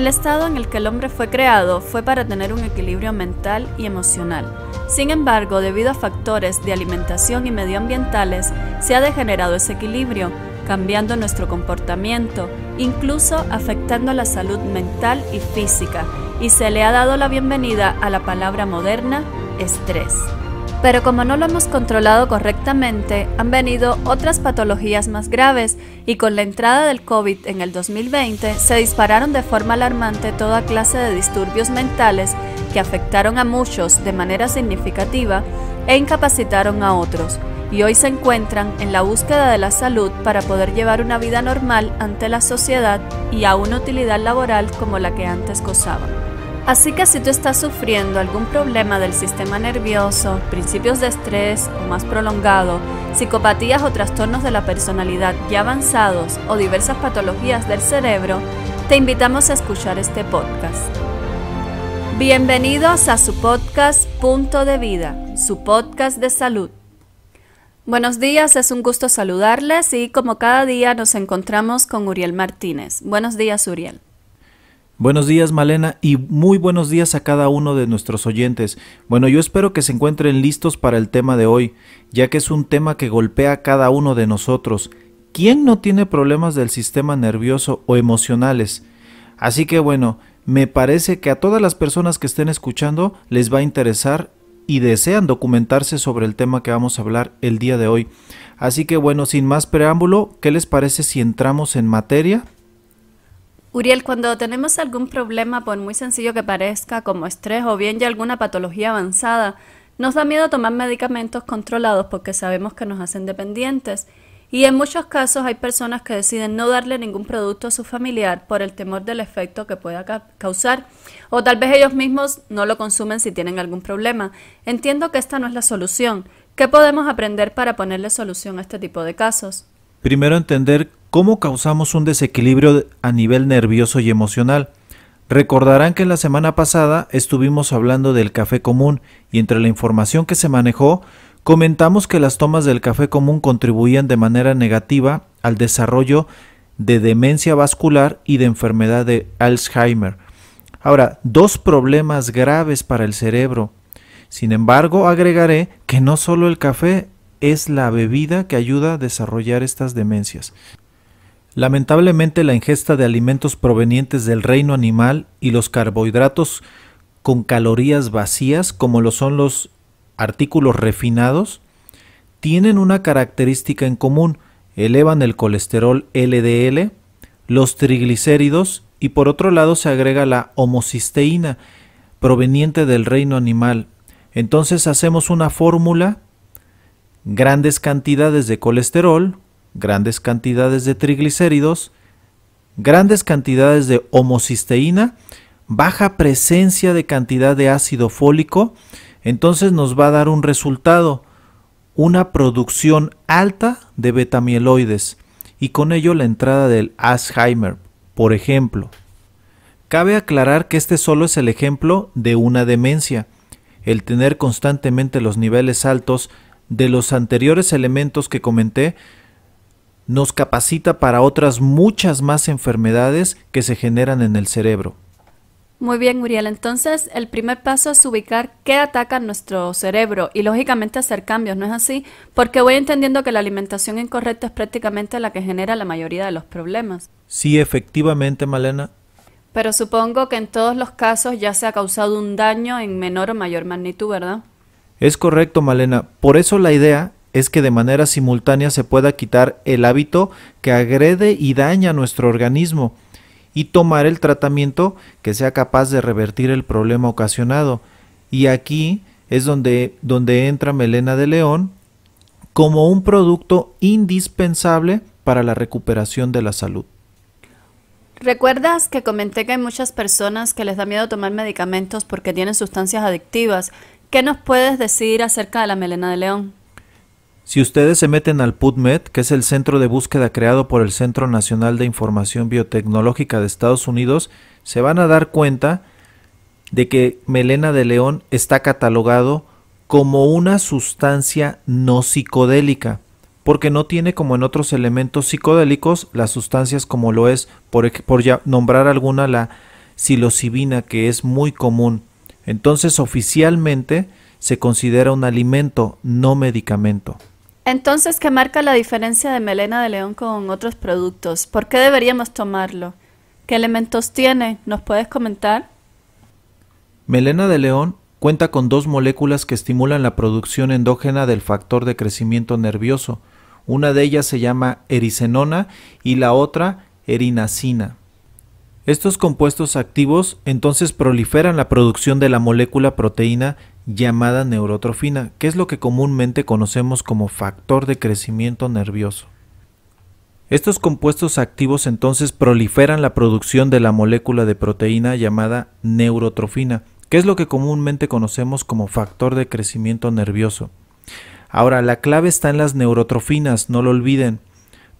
El estado en el que el hombre fue creado fue para tener un equilibrio mental y emocional. Sin embargo, debido a factores de alimentación y medioambientales, se ha degenerado ese equilibrio, cambiando nuestro comportamiento, incluso afectando la salud mental y física, y se le ha dado la bienvenida a la palabra moderna, estrés pero como no lo hemos controlado correctamente, han venido otras patologías más graves y con la entrada del COVID en el 2020 se dispararon de forma alarmante toda clase de disturbios mentales que afectaron a muchos de manera significativa e incapacitaron a otros, y hoy se encuentran en la búsqueda de la salud para poder llevar una vida normal ante la sociedad y a una utilidad laboral como la que antes gozaban. Así que si tú estás sufriendo algún problema del sistema nervioso, principios de estrés o más prolongado, psicopatías o trastornos de la personalidad ya avanzados o diversas patologías del cerebro, te invitamos a escuchar este podcast. Bienvenidos a su podcast Punto de Vida, su podcast de salud. Buenos días, es un gusto saludarles y como cada día nos encontramos con Uriel Martínez. Buenos días, Uriel. Buenos días Malena y muy buenos días a cada uno de nuestros oyentes. Bueno, yo espero que se encuentren listos para el tema de hoy, ya que es un tema que golpea a cada uno de nosotros. ¿Quién no tiene problemas del sistema nervioso o emocionales? Así que bueno, me parece que a todas las personas que estén escuchando les va a interesar y desean documentarse sobre el tema que vamos a hablar el día de hoy. Así que bueno, sin más preámbulo, ¿qué les parece si entramos en materia? Uriel, cuando tenemos algún problema, por muy sencillo que parezca, como estrés o bien ya alguna patología avanzada, nos da miedo tomar medicamentos controlados porque sabemos que nos hacen dependientes. Y en muchos casos hay personas que deciden no darle ningún producto a su familiar por el temor del efecto que pueda causar. O tal vez ellos mismos no lo consumen si tienen algún problema. Entiendo que esta no es la solución. ¿Qué podemos aprender para ponerle solución a este tipo de casos? Primero entender ¿Cómo causamos un desequilibrio a nivel nervioso y emocional? Recordarán que la semana pasada estuvimos hablando del café común y entre la información que se manejó, comentamos que las tomas del café común contribuían de manera negativa al desarrollo de demencia vascular y de enfermedad de Alzheimer. Ahora, dos problemas graves para el cerebro. Sin embargo, agregaré que no solo el café es la bebida que ayuda a desarrollar estas demencias. Lamentablemente la ingesta de alimentos provenientes del reino animal y los carbohidratos con calorías vacías, como lo son los artículos refinados, tienen una característica en común, elevan el colesterol LDL, los triglicéridos y por otro lado se agrega la homocisteína proveniente del reino animal. Entonces hacemos una fórmula, grandes cantidades de colesterol, grandes cantidades de triglicéridos, grandes cantidades de homocisteína, baja presencia de cantidad de ácido fólico, entonces nos va a dar un resultado, una producción alta de betamiloides y con ello la entrada del Alzheimer, por ejemplo. Cabe aclarar que este solo es el ejemplo de una demencia. El tener constantemente los niveles altos de los anteriores elementos que comenté nos capacita para otras muchas más enfermedades que se generan en el cerebro. Muy bien, Muriel. Entonces, el primer paso es ubicar qué ataca nuestro cerebro y, lógicamente, hacer cambios, ¿no es así? Porque voy entendiendo que la alimentación incorrecta es prácticamente la que genera la mayoría de los problemas. Sí, efectivamente, Malena. Pero supongo que en todos los casos ya se ha causado un daño en menor o mayor magnitud, ¿verdad? Es correcto, Malena. Por eso la idea es que de manera simultánea se pueda quitar el hábito que agrede y daña nuestro organismo y tomar el tratamiento que sea capaz de revertir el problema ocasionado. Y aquí es donde, donde entra Melena de León como un producto indispensable para la recuperación de la salud. ¿Recuerdas que comenté que hay muchas personas que les da miedo tomar medicamentos porque tienen sustancias adictivas? ¿Qué nos puedes decir acerca de la melena de león? Si ustedes se meten al PubMed, que es el centro de búsqueda creado por el Centro Nacional de Información Biotecnológica de Estados Unidos, se van a dar cuenta de que melena de león está catalogado como una sustancia no psicodélica, porque no tiene como en otros elementos psicodélicos las sustancias como lo es, por, ya nombrar alguna, la psilocibina, que es muy común. Entonces, oficialmente se considera un alimento, no medicamento. Entonces, ¿qué marca la diferencia de melena de león con otros productos? ¿Por qué deberíamos tomarlo? ¿Qué elementos tiene? ¿Nos puedes comentar? Melena de león cuenta con dos moléculas que estimulan la producción endógena del factor de crecimiento nervioso. Una de ellas se llama ericenona y la otra erinacina. Estos compuestos activos entonces proliferan la producción de la molécula proteína llamada neurotrofina, que es lo que comúnmente conocemos como factor de crecimiento nervioso. Estos compuestos activos entonces proliferan la producción de la molécula de proteína llamada neurotrofina, que es lo que comúnmente conocemos como factor de crecimiento nervioso. Ahora, la clave está en las neurotrofinas, no lo olviden.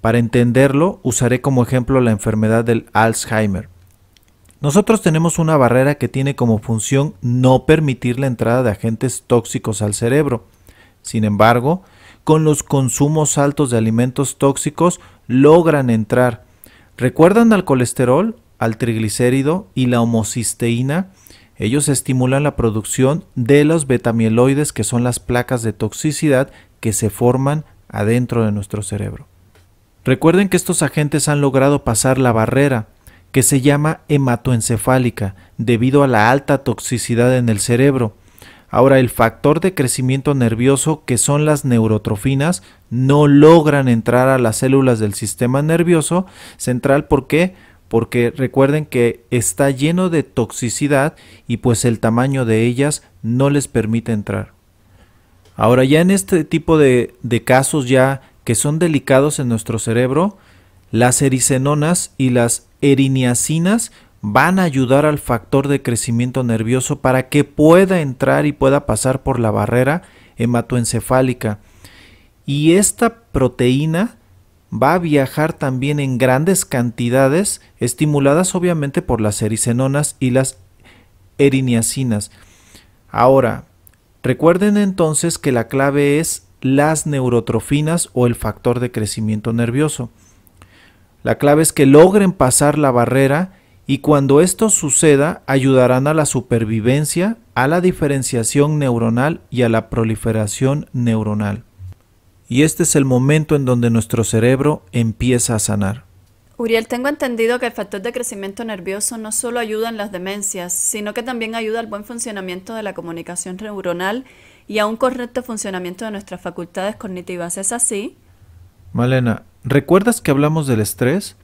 Para entenderlo, usaré como ejemplo la enfermedad del Alzheimer. Nosotros tenemos una barrera que tiene como función no permitir la entrada de agentes tóxicos al cerebro. Sin embargo, con los consumos altos de alimentos tóxicos logran entrar. ¿Recuerdan al colesterol, al triglicérido y la homocisteína? Ellos estimulan la producción de los betamieloides, que son las placas de toxicidad que se forman adentro de nuestro cerebro. Recuerden que estos agentes han logrado pasar la barrera, que se llama hematoencefálica debido a la alta toxicidad en el cerebro. Ahora, el factor de crecimiento nervioso, que son las neurotrofinas, no logran entrar a las células del sistema nervioso central. ¿Por qué? Porque recuerden que está lleno de toxicidad y pues el tamaño de ellas no les permite entrar. Ahora, ya en este tipo de, de casos ya que son delicados en nuestro cerebro, las ericenonas y las eriniacinas van a ayudar al factor de crecimiento nervioso para que pueda entrar y pueda pasar por la barrera hematoencefálica. Y esta proteína va a viajar también en grandes cantidades, estimuladas obviamente por las ericenonas y las eriniacinas. Ahora, recuerden entonces que la clave es las neurotrofinas o el factor de crecimiento nervioso. La clave es que logren pasar la barrera y cuando esto suceda ayudarán a la supervivencia, a la diferenciación neuronal y a la proliferación neuronal. Y este es el momento en donde nuestro cerebro empieza a sanar. Uriel, tengo entendido que el factor de crecimiento nervioso no solo ayuda en las demencias, sino que también ayuda al buen funcionamiento de la comunicación neuronal y a un correcto funcionamiento de nuestras facultades cognitivas. ¿Es así? Malena, ¿Recuerdas que hablamos del estrés?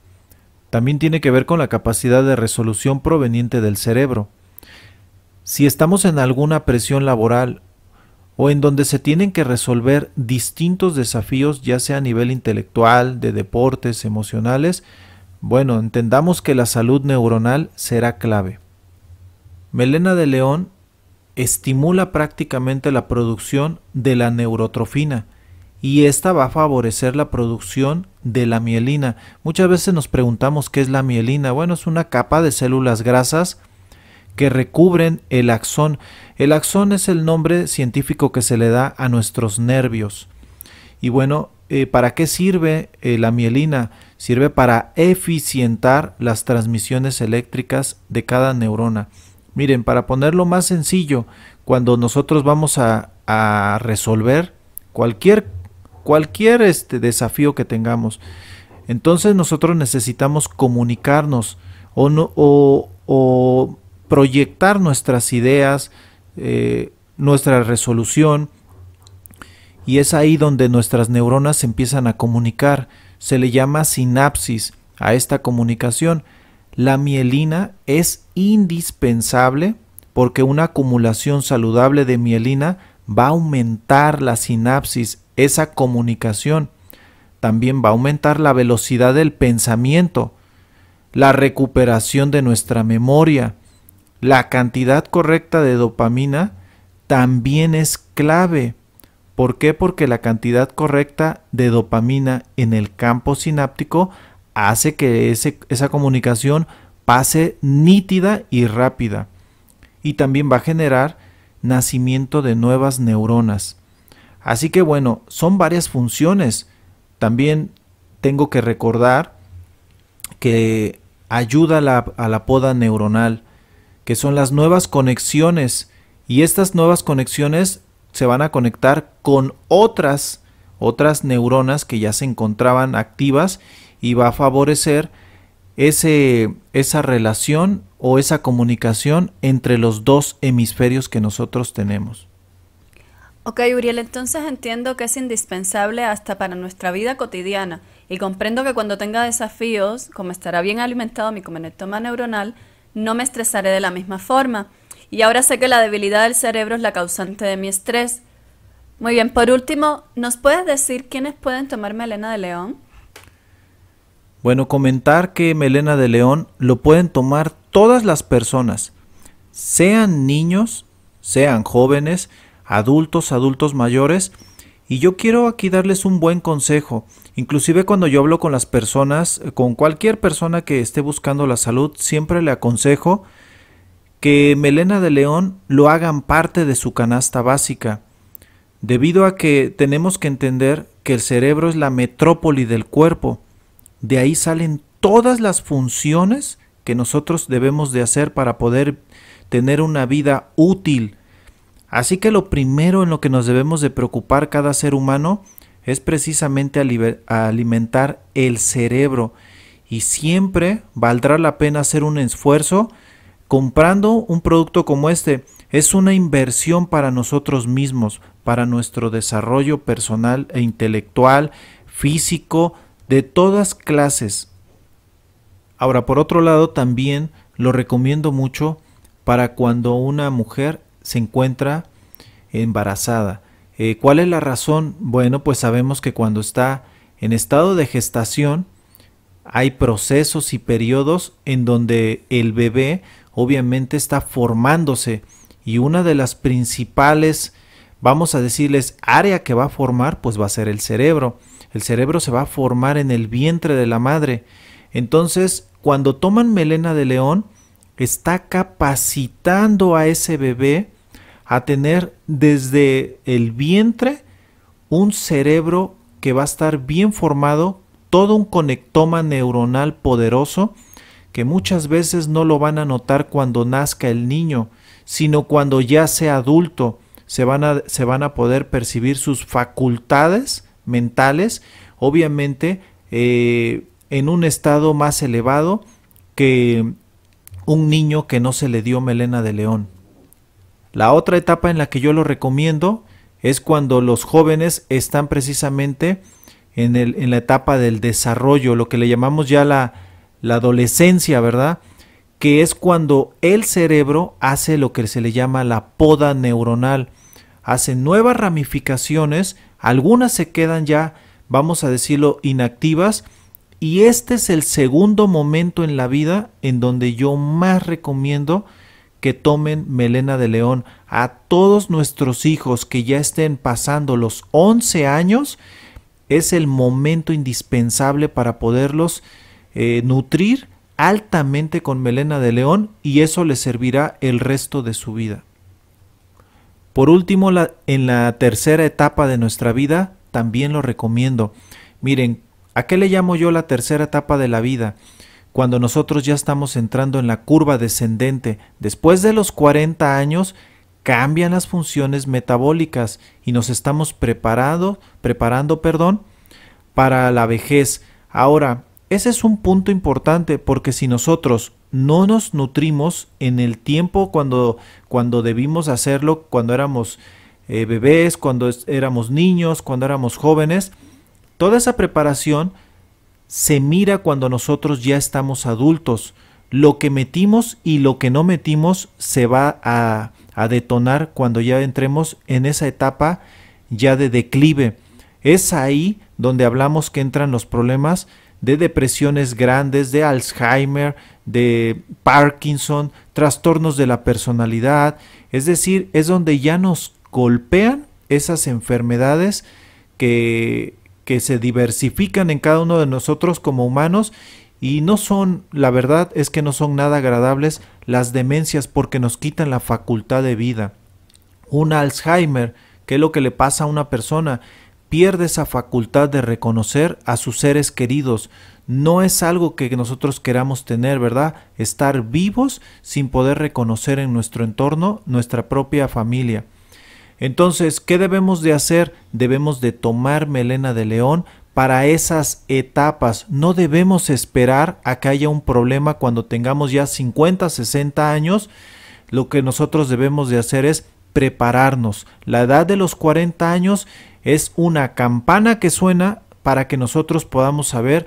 También tiene que ver con la capacidad de resolución proveniente del cerebro. Si estamos en alguna presión laboral o en donde se tienen que resolver distintos desafíos, ya sea a nivel intelectual, de deportes, emocionales, bueno, entendamos que la salud neuronal será clave. Melena de León estimula prácticamente la producción de la neurotrofina, y esta va a favorecer la producción de la mielina. Muchas veces nos preguntamos qué es la mielina. Bueno, es una capa de células grasas que recubren el axón. El axón es el nombre científico que se le da a nuestros nervios. Y bueno, eh, ¿para qué sirve eh, la mielina? Sirve para eficientar las transmisiones eléctricas de cada neurona. Miren, para ponerlo más sencillo, cuando nosotros vamos a, a resolver cualquier cualquier este desafío que tengamos. Entonces nosotros necesitamos comunicarnos o, no, o, proyectar nuestras ideas, eh, nuestra resolución. Y es ahí donde nuestras neuronas se empiezan a comunicar. Se le llama sinapsis a esta comunicación. La mielina es indispensable porque una acumulación saludable de mielina va a aumentar la sinapsis esa comunicación. También va a aumentar la velocidad del pensamiento, la recuperación de nuestra memoria. La cantidad correcta de dopamina también es clave. ¿Por qué? Porque la cantidad correcta de dopamina en el campo sináptico hace que esa comunicación pase nítida y rápida. Y también va a generar nacimiento de nuevas neuronas. Así que bueno, son varias funciones. También tengo que recordar que ayuda a la, poda neuronal, que son las nuevas conexiones. Y estas nuevas conexiones se van a conectar con otras, otras neuronas que ya se encontraban activas y va a favorecer esa relación o esa comunicación entre los dos hemisferios que nosotros tenemos. Ok, Uriel, entonces entiendo que es indispensable hasta para nuestra vida cotidiana y comprendo que cuando tenga desafíos, como estará bien alimentado mi conectoma neuronal, no me estresaré de la misma forma. Y ahora sé que la debilidad del cerebro es la causante de mi estrés. Muy bien, por último, ¿nos puedes decir quiénes pueden tomar melena de león? Bueno, comentar que melena de león lo pueden tomar todas las personas, sean niños, sean jóvenes, adultos, adultos mayores. Y yo quiero aquí darles un buen consejo. Inclusive cuando yo hablo con las personas, con cualquier persona que esté buscando la salud, siempre le aconsejo que Melena de León lo hagan parte de su canasta básica. Debido a que tenemos que entender que el cerebro es la metrópoli del cuerpo. De ahí salen todas las funciones que nosotros debemos de hacer para poder tener una vida útil, Así que lo primero en lo que nos debemos de preocupar cada ser humano es precisamente alimentar el cerebro y siempre valdrá la pena hacer un esfuerzo comprando un producto como este. Es una inversión para nosotros mismos, para nuestro desarrollo personal e intelectual, físico, de todas clases. Ahora, por otro lado, también lo recomiendo mucho para cuando una mujer se encuentra embarazada. Eh, ¿Cuál es la razón? Bueno, pues sabemos que cuando está en estado de gestación hay procesos y periodos en donde el bebé obviamente está formándose y una de las principales, vamos a decirles, área que va a formar, pues va a ser el cerebro. El cerebro se va a formar en el vientre de la madre. Entonces, cuando toman melena de león, está capacitando a ese bebé a tener desde el vientre un cerebro que va a estar bien formado, todo un conectoma neuronal poderoso, que muchas veces no lo van a notar cuando nazca el niño, sino cuando ya sea adulto, se van a, se van a poder percibir sus facultades mentales, obviamente eh, en un estado más elevado que un niño que no se le dio melena de león. La otra etapa en la que yo lo recomiendo es cuando los jóvenes están precisamente en, la etapa del desarrollo, lo que le llamamos ya la, la adolescencia, ¿verdad? Que es cuando el cerebro hace lo que se le llama la poda neuronal. Hace nuevas ramificaciones, algunas se quedan ya, vamos a decirlo, inactivas. Y este es el segundo momento en la vida en donde yo más recomiendo que tomen melena de león a todos nuestros hijos que ya estén pasando los 11 años, es el momento indispensable para poderlos eh, nutrir altamente con melena de león y eso les servirá el resto de su vida. Por último, la, en la tercera etapa de nuestra vida, también lo recomiendo. Miren, ¿a qué le llamo yo la tercera etapa de la vida? cuando nosotros ya estamos entrando en la curva descendente, después de los 40 años, cambian las funciones metabólicas y nos estamos preparando perdón, para la vejez. Ahora, ese es un punto importante porque si nosotros no nos nutrimos en el tiempo cuando, cuando debimos hacerlo, cuando éramos eh, bebés, cuando éramos niños, cuando éramos jóvenes, toda esa preparación se mira cuando nosotros ya estamos adultos. Lo que metimos y lo que no metimos se va a, detonar cuando ya entremos en esa etapa ya de declive. Es ahí donde hablamos que entran los problemas de depresiones grandes, de Alzheimer, de Parkinson, trastornos de la personalidad. Es decir, es donde ya nos golpean esas enfermedades que que se diversifican en cada uno de nosotros como humanos y no son, la verdad es que no son nada agradables las demencias porque nos quitan la facultad de vida. Un Alzheimer, que es lo que le pasa a una persona, pierde esa facultad de reconocer a sus seres queridos. No es algo que nosotros queramos tener, ¿verdad? Estar vivos sin poder reconocer en nuestro entorno nuestra propia familia. Entonces, ¿qué debemos de hacer? Debemos de tomar melena de león para esas etapas. No debemos esperar a que haya un problema cuando tengamos ya 50, 60 años. Lo que nosotros debemos de hacer es prepararnos. La edad de los 40 años es una campana que suena para que nosotros podamos saber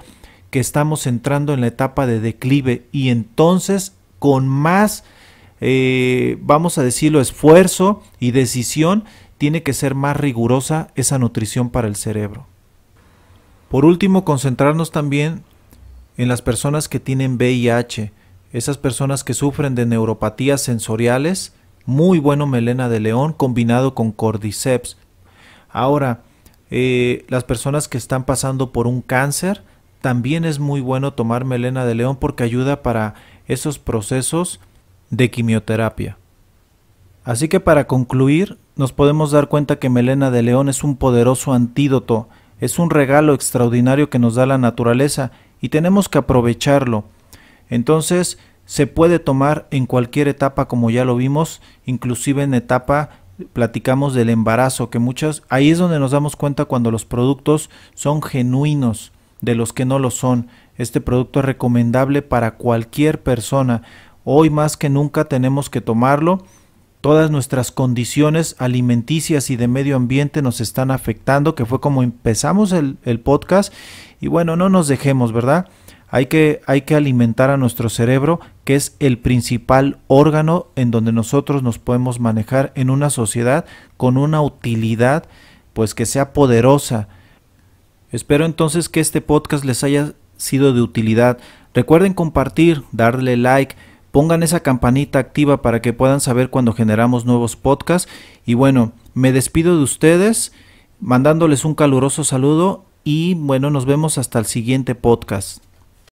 que estamos entrando en la etapa de declive y entonces con más eh, vamos a decirlo, esfuerzo y decisión, tiene que ser más rigurosa esa nutrición para el cerebro. Por último, concentrarnos también en las personas que tienen VIH, esas personas que sufren de neuropatías sensoriales, muy bueno melena de león combinado con cordyceps. Ahora, eh, las personas que están pasando por un cáncer, también es muy bueno tomar melena de león porque ayuda para esos procesos de quimioterapia. Así que para concluir, nos podemos dar cuenta que Melena de León es un poderoso antídoto, es un regalo extraordinario que nos da la naturaleza y tenemos que aprovecharlo. Entonces, se puede tomar en cualquier etapa como ya lo vimos, inclusive en etapa platicamos del embarazo, que muchas ahí es donde nos damos cuenta cuando los productos son genuinos de los que no lo son. Este producto es recomendable para cualquier persona. Hoy más que nunca tenemos que tomarlo. Todas nuestras condiciones alimenticias y de medio ambiente nos están afectando, que fue como empezamos el, podcast. Y bueno, no nos dejemos, ¿verdad? Hay que, hay que alimentar a nuestro cerebro, que es el principal órgano en donde nosotros nos podemos manejar en una sociedad con una utilidad, pues que sea poderosa. Espero entonces que este podcast les haya sido de utilidad. Recuerden compartir, darle like Pongan esa campanita activa para que puedan saber cuando generamos nuevos podcasts. Y bueno, me despido de ustedes mandándoles un caluroso saludo y bueno, nos vemos hasta el siguiente podcast.